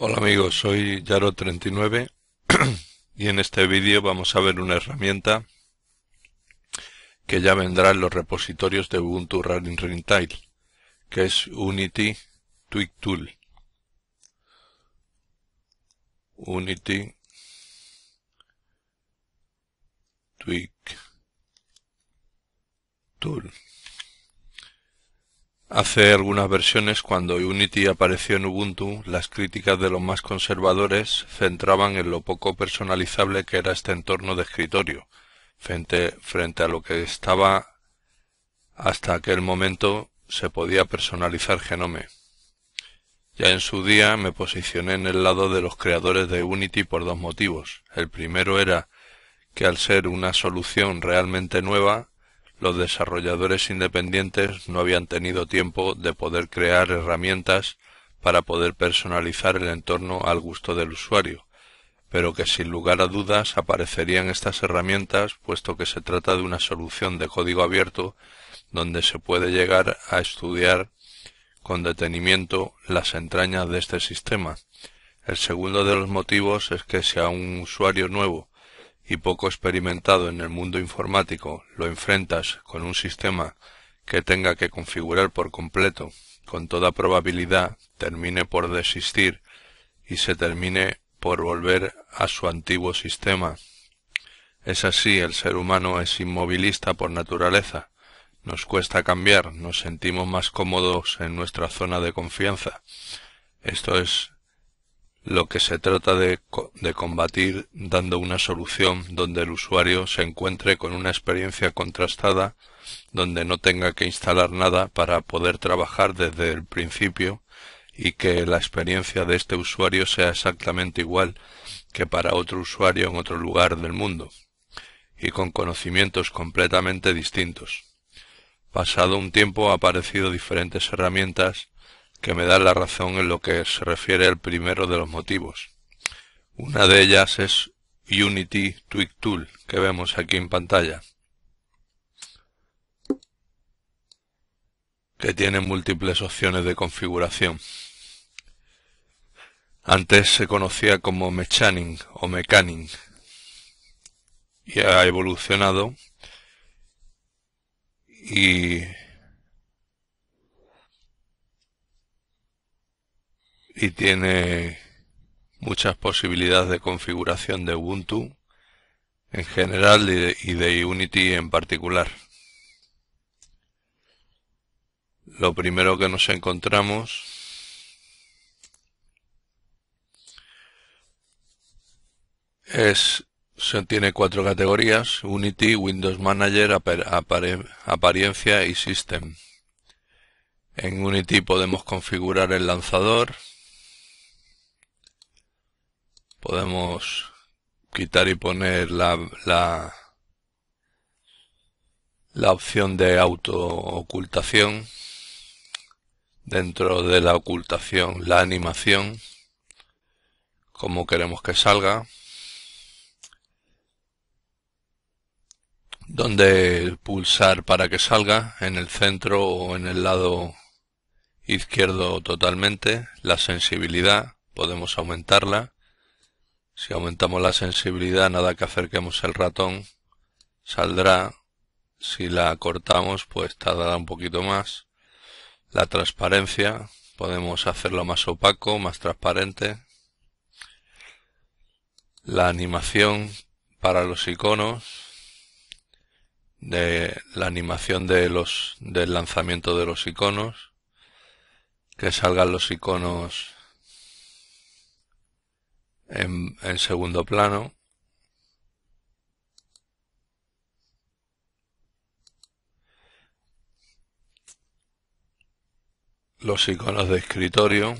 Hola amigos, soy Yaro39 y en este vídeo vamos a ver una herramienta que ya vendrá en los repositorios de Ubuntu Running Ringtail, que es Unity Tweak Tool. Unity Tweak Tool. Hace algunas versiones, cuando Unity apareció en Ubuntu, las críticas de los más conservadores centraban en lo poco personalizable que era este entorno de escritorio, frente, a lo que estaba hasta aquel momento se podía personalizar Genome. Ya en su día me posicioné en el lado de los creadores de Unity por dos motivos. El primero era que al ser una solución realmente nueva, los desarrolladores independientes no habían tenido tiempo de poder crear herramientas para poder personalizar el entorno al gusto del usuario, pero que sin lugar a dudas aparecerían estas herramientas puesto que se trata de una solución de código abierto donde se puede llegar a estudiar con detenimiento las entrañas de este sistema. El segundo de los motivos es que si a un usuario nuevo y poco experimentado en el mundo informático lo enfrentas con un sistema que tenga que configurar por completo, con toda probabilidad termine por desistir y se termine por volver a su antiguo sistema. Es así, el ser humano es inmovilista por naturaleza. Nos cuesta cambiar, nos sentimos más cómodos en nuestra zona de confianza. Esto es lo que se trata de, combatir dando una solución donde el usuario se encuentre con una experiencia contrastada, donde no tenga que instalar nada para poder trabajar desde el principio y que la experiencia de este usuario sea exactamente igual que para otro usuario en otro lugar del mundo y con conocimientos completamente distintos. Pasado un tiempo ha aparecido diferentes herramientas que me da la razón en lo que se refiere al primero de los motivos. Una de ellas es Unity Tweak Tool, que vemos aquí en pantalla, que tiene múltiples opciones de configuración. Antes se conocía como Mechaning o Mechanic. y ha evolucionado y y tiene muchas posibilidades de configuración de Ubuntu en general y de Unity en particular. Lo primero que nos encontramos es se tiene cuatro categorías, Unity, Windows Manager, Apariencia y System. En Unity podemos configurar el lanzador, podemos quitar y poner la, la, opción de auto ocultación dentro de la ocultación la animación como queremos que salga donde pulsar para que salga en el centro o en el lado izquierdo totalmente la sensibilidad podemos aumentarla si aumentamos la sensibilidad, nada que acerquemos el ratón, saldrá. Si la cortamos, pues tardará un poquito más. La transparencia, podemos hacerlo más opaco, más transparente. La animación para los iconos. De la animación de los, del lanzamiento de los iconos. Que salgan los iconos en, segundo plano. los iconos de escritorio.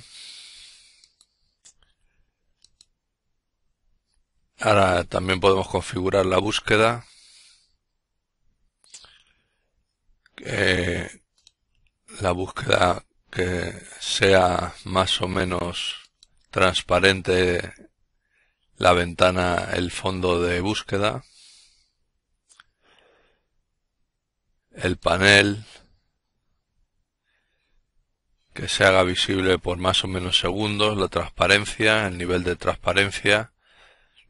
Ahora también podemos configurar la búsqueda. Eh, la búsqueda que sea más o menos transparente la ventana, el fondo de búsqueda, el panel, que se haga visible por más o menos segundos, la transparencia, el nivel de transparencia,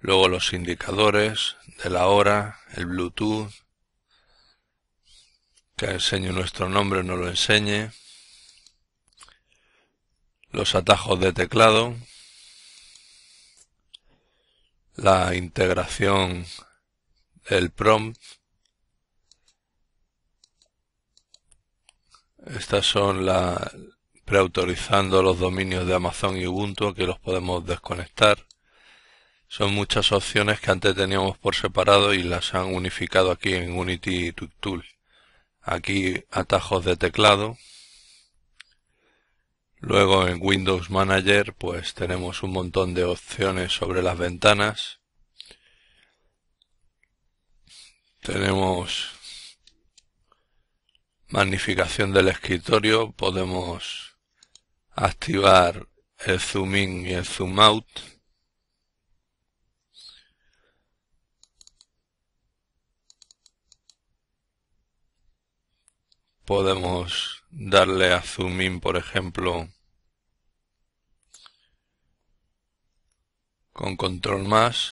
luego los indicadores de la hora, el Bluetooth, que enseñe nuestro nombre, no lo enseñe, los atajos de teclado, la integración del prompt estas son la preautorizando los dominios de Amazon y Ubuntu que los podemos desconectar son muchas opciones que antes teníamos por separado y las han unificado aquí en Unity Tool aquí atajos de teclado Luego en Windows Manager pues tenemos un montón de opciones sobre las ventanas. Tenemos magnificación del escritorio, podemos activar el zoom in y el zoom out. Podemos darle a zoom in, por ejemplo, con control más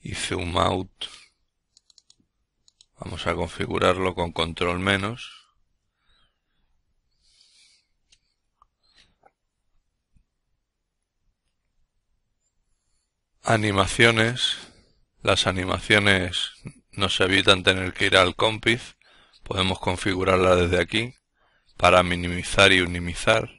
y zoom out. Vamos a configurarlo con control menos. Animaciones. Las animaciones nos evitan tener que ir al compiz podemos configurarla desde aquí para minimizar y minimizar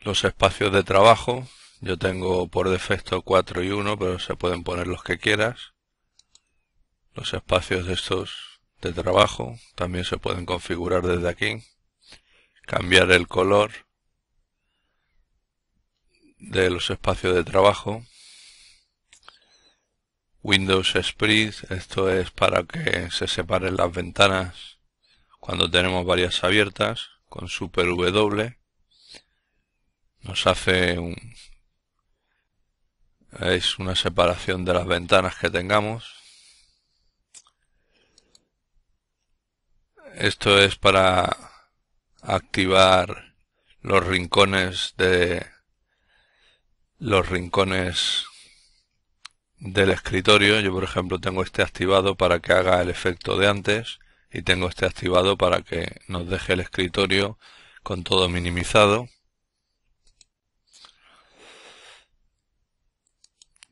los espacios de trabajo yo tengo por defecto 4 y 1 pero se pueden poner los que quieras los espacios de estos de trabajo también se pueden configurar desde aquí cambiar el color de los espacios de trabajo Windows Split, esto es para que se separen las ventanas cuando tenemos varias abiertas con Super W. Nos hace un... es una separación de las ventanas que tengamos. Esto es para activar los rincones de los rincones del escritorio, yo por ejemplo tengo este activado para que haga el efecto de antes y tengo este activado para que nos deje el escritorio con todo minimizado.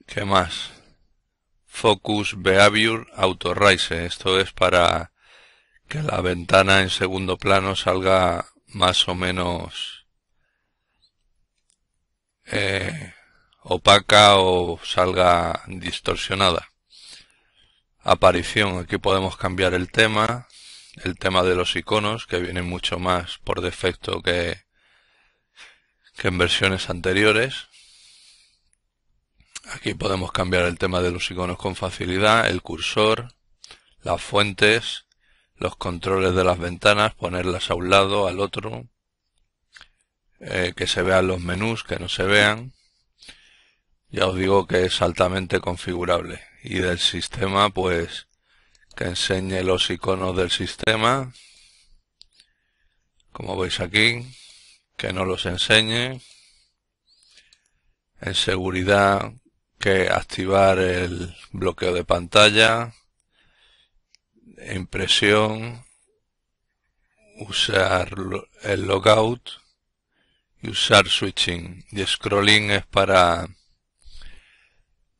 ¿Qué más? Focus Behavior Autorise. Esto es para que la ventana en segundo plano salga más o menos eh, opaca o salga distorsionada. Aparición, aquí podemos cambiar el tema, el tema de los iconos, que vienen mucho más por defecto que, que en versiones anteriores. Aquí podemos cambiar el tema de los iconos con facilidad, el cursor, las fuentes, los controles de las ventanas, ponerlas a un lado, al otro, eh, que se vean los menús, que no se vean ya os digo que es altamente configurable y del sistema pues que enseñe los iconos del sistema como veis aquí que no los enseñe en seguridad que activar el bloqueo de pantalla impresión usar el logout y usar switching y scrolling es para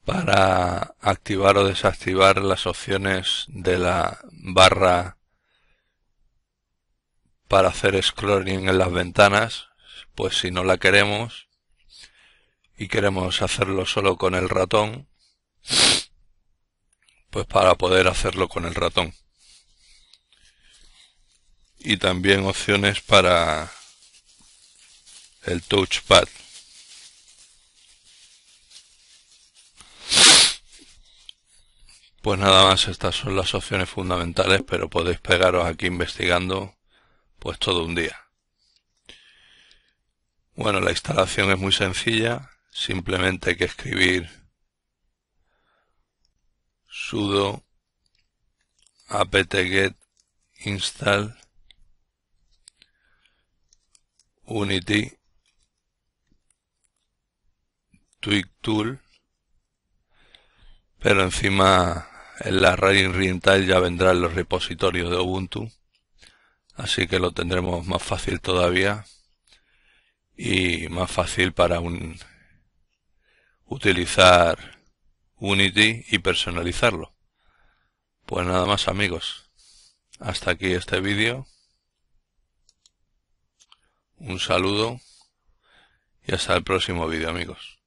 para activar o desactivar las opciones de la barra para hacer scrolling en las ventanas, pues si no la queremos y queremos hacerlo solo con el ratón, pues para poder hacerlo con el ratón. Y también opciones para el touchpad. Pues nada más, estas son las opciones fundamentales, pero podéis pegaros aquí investigando pues todo un día. Bueno, la instalación es muy sencilla, simplemente hay que escribir sudo apt-get install unity tweak tool pero encima en la Rain Oriental ya en los repositorios de Ubuntu, así que lo tendremos más fácil todavía y más fácil para un, utilizar Unity y personalizarlo. Pues nada más amigos, hasta aquí este vídeo. Un saludo y hasta el próximo vídeo amigos.